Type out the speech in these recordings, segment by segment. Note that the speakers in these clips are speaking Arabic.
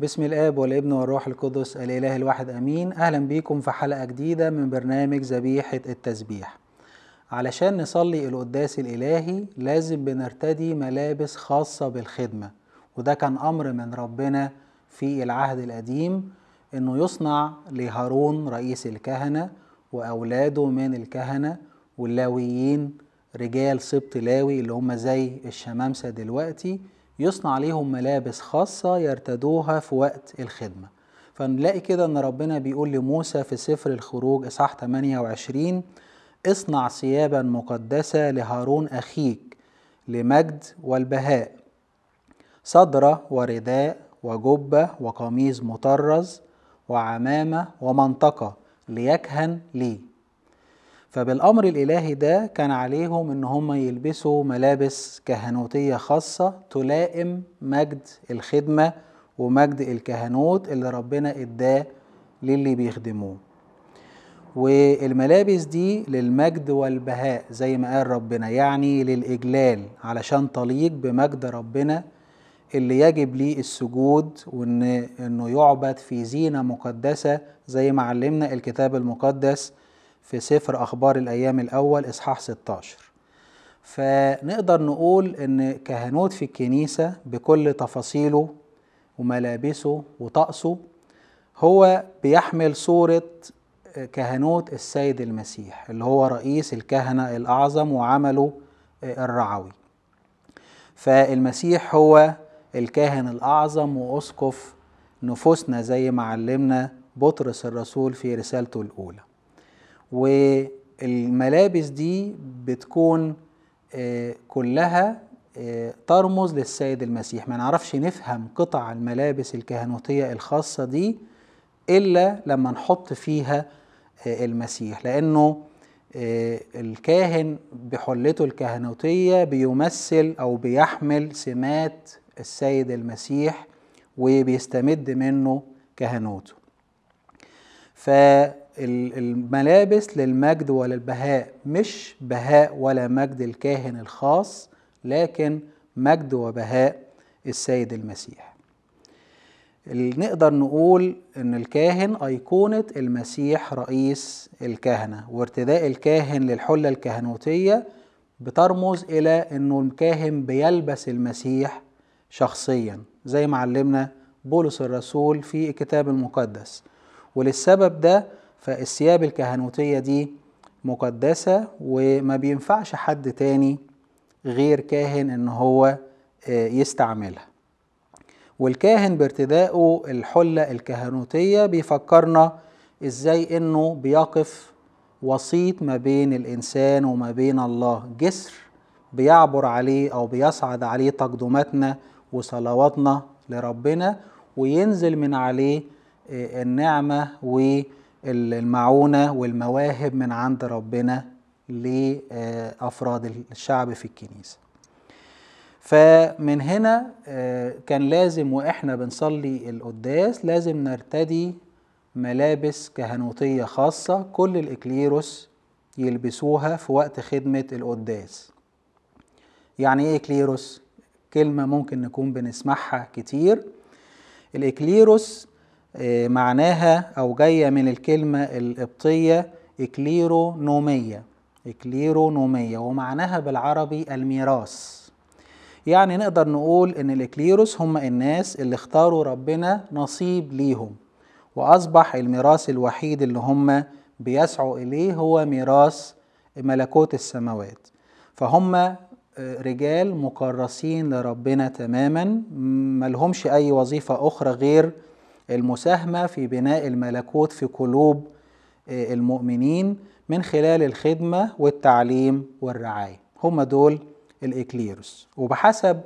بسم الاب والابن والروح القدس الاله الواحد امين اهلا بيكم في حلقه جديده من برنامج ذبيحه التسبيح علشان نصلي القداس الالهي لازم بنرتدي ملابس خاصه بالخدمه وده كان امر من ربنا في العهد القديم انه يصنع لهارون رئيس الكهنه واولاده من الكهنه واللاويين رجال سبط لاوي اللي هم زي الشمامسه دلوقتي يصنع ليهم ملابس خاصة يرتدوها في وقت الخدمة فنلاقي كده ان ربنا بيقول لموسى في سفر الخروج اصحاح 28 اصنع ثيابا مقدسة لهارون اخيك لمجد والبهاء صدرة ورداء وجبة وقميص مطرز وعمامة ومنطقة ليكهن لي فبالامر الالهي ده كان عليهم ان هم يلبسوا ملابس كهنوتيه خاصه تلائم مجد الخدمه ومجد الكهنوت اللي ربنا اداه للي بيخدموه والملابس دي للمجد والبهاء زي ما قال ربنا يعني للإجلال علشان تليق بمجد ربنا اللي يجب ليه السجود وانه يعبد في زينة مقدسة زي ما علمنا الكتاب المقدس في سفر أخبار الأيام الأول إصحاح 16 فنقدر نقول إن كهنوت في الكنيسة بكل تفاصيله وملابسه وطقسه هو بيحمل صورة آه، كهنوت السيد المسيح اللي هو رئيس الكهنة الأعظم وعمله آه، الرعوي فالمسيح هو الكاهن الأعظم وأسقف نفوسنا زي ما علمنا بطرس الرسول في رسالته الأولى والملابس دي بتكون آه، كلها آه، ترمز للسيد المسيح ما نعرفش نفهم قطع الملابس الكهنوتية الخاصة دي إلا لما نحط فيها آه، المسيح لأنه الكاهن بحلته الكهنوتية بيمثل أو بيحمل سمات السيد المسيح وبيستمد منه كهنوته الملابس للمجد وللبهاء مش بهاء ولا مجد الكاهن الخاص لكن مجد وبهاء السيد المسيح نقدر نقول ان الكاهن ايقونه المسيح رئيس الكهنه وارتداء الكاهن للحله الكهنوتيه بترمز الى انه الكاهن بيلبس المسيح شخصيا زي ما علمنا بولس الرسول في الكتاب المقدس وللسبب ده فالثياب الكهنوتية دي مقدسة وما بينفعش حد تاني غير كاهن ان هو آه، يستعملها والكاهن بارتدائه الحلة الكهنوتية بيفكرنا ازاي انه بيقف وسيط ما بين الانسان وما بين الله جسر بيعبر عليه او بيصعد عليه تقدماتنا وصلواتنا لربنا وينزل من عليه آه، النعمه و المعونة والمواهب من عند ربنا لأفراد الشعب في الكنيسة فمن هنا آه، كان لازم وإحنا بنصلي القداس لازم نرتدي ملابس كهنوتية خاصة كل الإكليروس يلبسوها في وقت خدمة القداس يعني إيه إكليروس؟ كلمة ممكن نكون بنسمعها كتير الإكليروس آه، معناها أو جاية من الكلمة القبطية إكليرونومية إكليرونومية ومعناها بالعربي الميراث يعني نقدر نقول إن الإكليروس هم الناس اللي اختاروا ربنا نصيب ليهم وأصبح الميراث الوحيد اللي هم بيسعوا إليه هو ميراث ملكوت السماوات فهم آه، رجال مكرسين لربنا تماما ملهمش أي وظيفة أخرى غير المساهمه في بناء الملكوت في قلوب آه، المؤمنين من خلال الخدمه والتعليم والرعايه هم دول الاكليروس وبحسب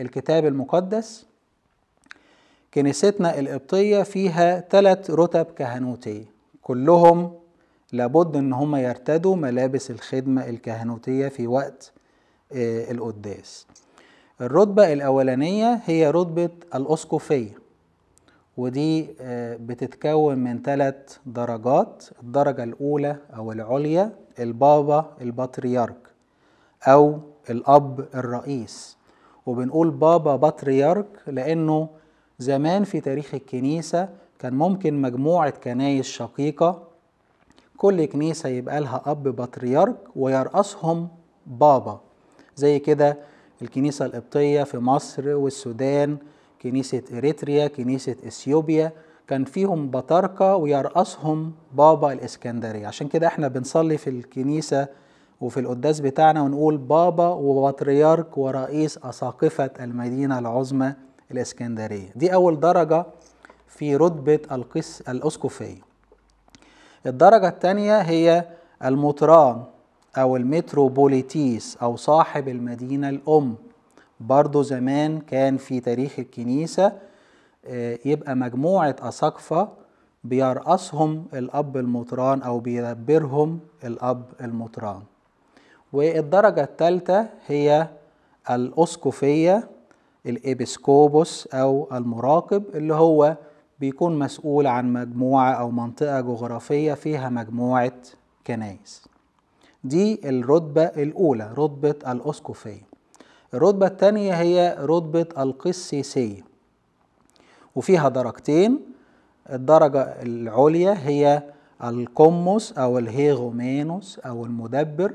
الكتاب المقدس كنيستنا القبطيه فيها ثلاث رتب كهنوتيه كلهم لابد ان هم يرتدوا ملابس الخدمه الكهنوتيه في وقت آه، القداس الرتبه الاولانيه هي رتبه الاسقفيه ودي آه، بتتكون من ثلاث درجات الدرجة الأولى أو العليا البابا البطريرك أو الأب الرئيس وبنقول بابا بطريرك لأنه زمان في تاريخ الكنيسة كان ممكن مجموعة كنايس شقيقة كل كنيسة يبقى لها أب بطريرك ويرأسهم بابا زي كده الكنيسة القبطية في مصر والسودان كنيسة إريتريا كنيسة إثيوبيا كان فيهم بطاركة ويرأسهم بابا الإسكندرية عشان كده احنا بنصلي في الكنيسة وفي القداس بتاعنا ونقول بابا وبطريرك ورئيس أساقفة المدينة العظمى الإسكندرية دي أول درجة في رتبة القس الأسقفية الدرجة الثانية هي المطران أو المتروبوليتيس أو صاحب المدينة الأم برضو زمان كان في تاريخ الكنيسة آه، يبقى مجموعة أساقفة بيرأسهم الأب المطران أو بيدبرهم الأب المطران والدرجة الثالثة هي الأسقفية الإبسكوبوس أو المراقب اللي هو بيكون مسؤول عن مجموعة أو منطقة جغرافية فيها مجموعة كنايس دي الرتبة الأولى رتبة الأسقفية الرتبة الثانية هي رتبة القسيسية وفيها درجتين الدرجة العليا هي القمص أو الهيغومينوس أو المدبر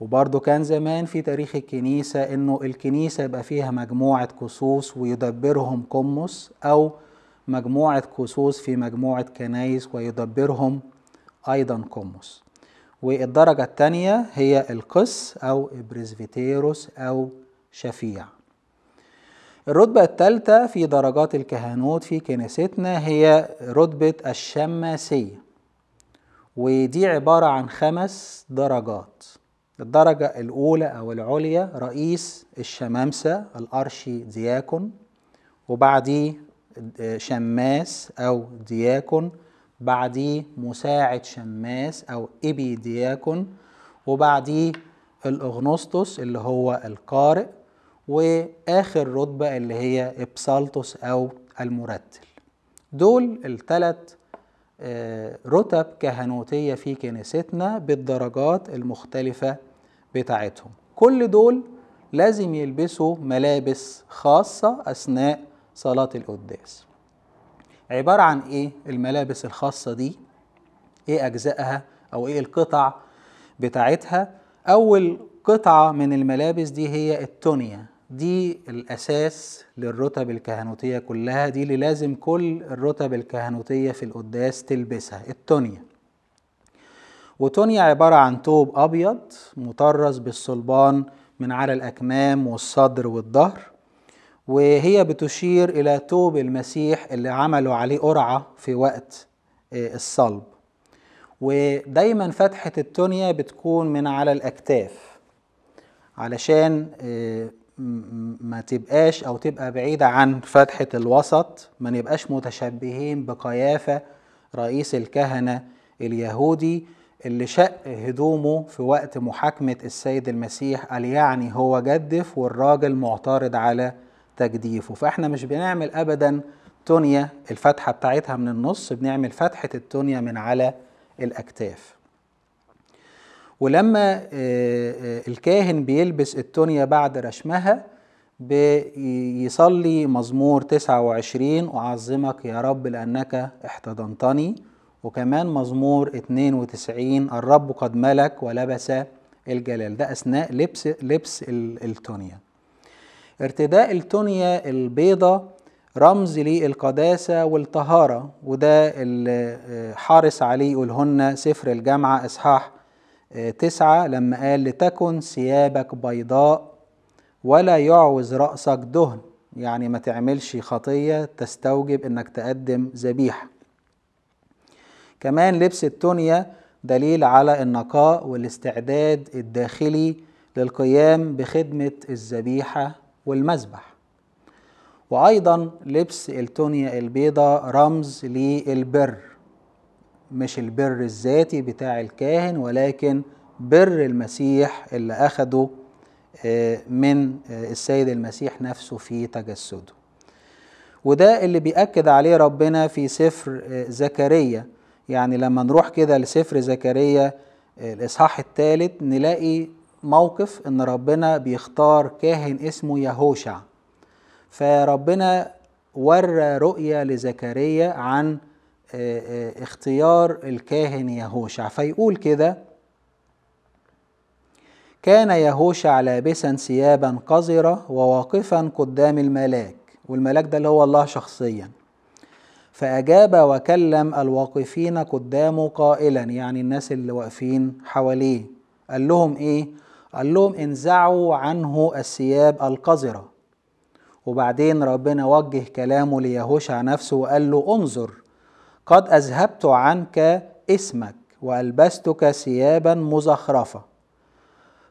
وبرضه كان زمان في تاريخ الكنيسة إنه الكنيسة يبقى فيها مجموعة كسوس ويدبرهم قمص أو مجموعة كسوس في مجموعة كنايس ويدبرهم أيضا قمص والدرجة الثانية هي القس أو البريزفيتيروس أو شفيع الرتبة الثالثة في درجات الكهنوت في كنيستنا هي رتبة الشماسية ودي عبارة عن خمس درجات الدرجة الأولى أو العليا رئيس الشمامسة الأرشي دياكون وبعديه شماس أو دياكون بعديه مساعد شماس أو إبي دياكون وبعديه الأغنوستوس اللي هو القارئ واخر رتبه اللي هي ابسالتوس او المرتل دول الثلاث آه، رتب كهنوتيه في كنيستنا بالدرجات المختلفه بتاعتهم كل دول لازم يلبسوا ملابس خاصه اثناء صلاه القداس عباره عن ايه الملابس الخاصه دي ايه اجزائها او ايه القطع بتاعتها اول قطعه من الملابس دي هي التونيه دي الأساس للرتب الكهنوتية كلها دي اللي لازم كل الرتب الكهنوتية في القداس تلبسها التونية وتونية عبارة عن توب أبيض مطرز بالصلبان من على الأكمام والصدر والظهر وهي بتشير إلى توب المسيح اللي عملوا عليه قرعة في وقت آه، الصلب ودايما فتحة التونية بتكون من على الأكتاف علشان آه، ما تبقاش او تبقى بعيده عن فتحه الوسط ما نبقاش متشبهين بقيافه رئيس الكهنه اليهودي اللي شق هدومه في وقت محاكمه السيد المسيح قال يعني هو جدف والراجل معترض على تجديفه فاحنا مش بنعمل ابدا تونيا الفتحه بتاعتها من النص بنعمل فتحه التونيا من على الاكتاف ولما آه، آه، الكاهن بيلبس التونية بعد رشمها بيصلي مزمور 29 أعظمك يا رب لأنك احتضنتني وكمان مزمور 92 الرب قد ملك ولبس الجلال ده أثناء لبس لبس التونية ارتداء التونية البيضة رمز للقداسة والطهارة وده اللي آه، حارس عليه يقولهن سفر الجامعة إصحاح تسعة لما قال لتكن ثيابك بيضاء ولا يعوز رأسك دهن يعني ما تعملش خطية تستوجب انك تقدم ذبيحة كمان لبس التونية دليل على النقاء والاستعداد الداخلي للقيام بخدمة الذبيحة والمذبح وأيضا لبس التونية البيضاء رمز للبر مش البر الذاتي بتاع الكاهن ولكن بر المسيح اللي أخده آه، من آه، السيد المسيح نفسه في تجسده وده اللي بيأكد عليه ربنا في سفر آه، زكريا يعني لما نروح كده لسفر زكريا الإصحاح الثالث نلاقي موقف إن ربنا بيختار كاهن اسمه يهوشع فربنا ورى رؤية لزكريا عن اختيار الكاهن يهوشع فيقول كده كان يهوشع لابسا ثيابا قذرة وواقفا قدام الملاك والملاك ده اللي هو الله شخصيا فأجاب وكلم الواقفين قدامه قائلا يعني الناس اللي واقفين حواليه قال لهم إيه؟ قال لهم انزعوا عنه الثياب القذرة وبعدين ربنا وجه كلامه ليهوشع نفسه وقال له انظر قد أذهبت عنك اسمك وألبستك ثيابا مزخرفة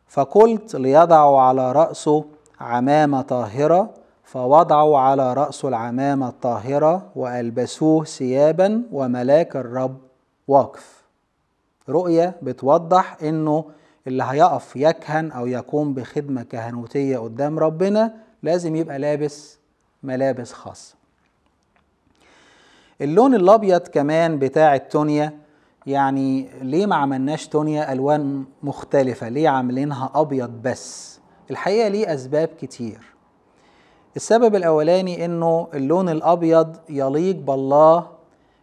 فقلت ليضعوا على رأسه عمامة طاهرة فوضعوا على رأسه العمامة الطاهرة وألبسوه ثيابا وملاك الرب واقف رؤية بتوضح إنه اللي هيقف يكهن أو يقوم بخدمة كهنوتية قدام ربنا لازم يبقى لابس ملابس خاصه اللون الابيض كمان بتاع التونيا يعني ليه ما عملناش تونيا الوان مختلفه ليه عاملينها ابيض بس الحقيقه ليه اسباب كتير السبب الاولاني انه اللون الابيض يليق بالله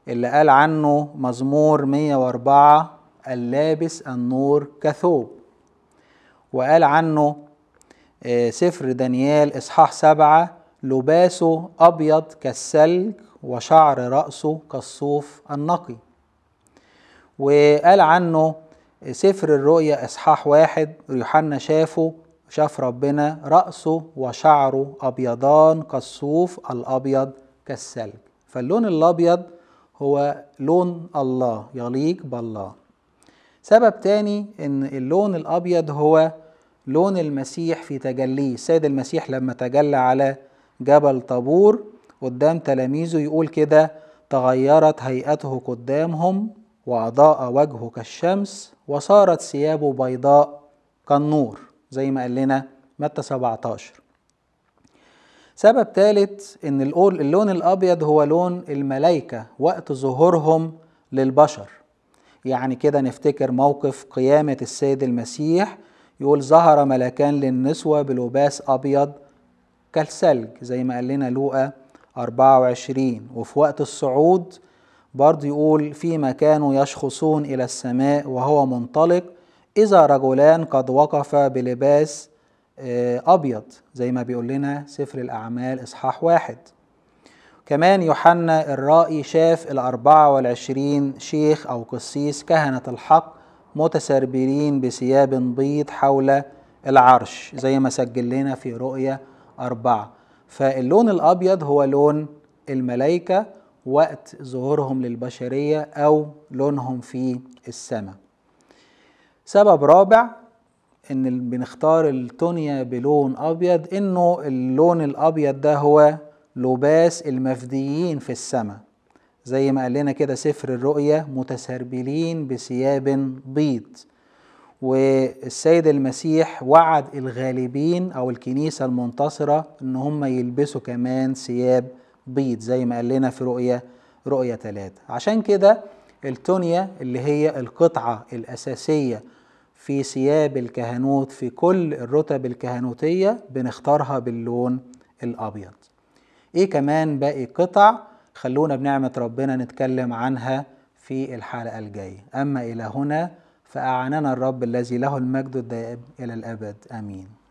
اللي قال عنه مزمور 104 اللابس النور كثوب وقال عنه آه، سفر دانيال اصحاح سبعة لباسه ابيض كالثلج وشعر رأسه كالصوف النقي وقال عنه سفر الرؤيا إصحاح واحد يوحنا شافه شاف ربنا رأسه وشعره أبيضان كالصوف الأبيض كالثلج فاللون الأبيض هو لون الله يليق بالله سبب تاني ان اللون الابيض هو لون المسيح في تجليه السيد المسيح لما تجلى على جبل طابور قدام تلاميذه يقول كده تغيرت هيئته قدامهم وأضاء وجهه كالشمس وصارت ثيابه بيضاء كالنور زي ما قال لنا متى 17 سبب ثالث ان اللون الابيض هو لون الملائكه وقت ظهورهم للبشر يعني كده نفتكر موقف قيامه السيد المسيح يقول ظهر ملكان للنسوه بلباس ابيض كالثلج زي ما قال لنا لوقا 24 وفي وقت الصعود برضه يقول فيما كانوا يشخصون إلى السماء وهو منطلق إذا رجلان قد وقفا بلباس آه، أبيض زي ما بيقول لنا سفر الأعمال إصحاح واحد كمان يوحنا الرائي شاف الأربعة والعشرين شيخ أو قسيس كهنة الحق متسربلين بثياب بيض حول العرش زي ما سجل لنا في رؤية أربعة فاللون الابيض هو لون الملائكه وقت ظهورهم للبشريه او لونهم في السماء سبب رابع ان بنختار التونيا بلون ابيض انه اللون الابيض ده هو لباس المفديين في السماء زي ما قال لنا كده سفر الرؤيا متسربلين بثياب بيض والسيد المسيح وعد الغالبين او الكنيسه المنتصره ان هم يلبسوا كمان ثياب بيض زي ما قال لنا في رؤيه رؤيه ثلاثه عشان كده التونيا اللي هي القطعه الاساسيه في ثياب الكهنوت في كل الرتب الكهنوتيه بنختارها باللون الابيض ايه كمان باقي قطع خلونا بنعمه ربنا نتكلم عنها في الحلقه الجايه اما الى هنا فأعاننا الرب الذي له المجد الدائم إلى الأبد آمين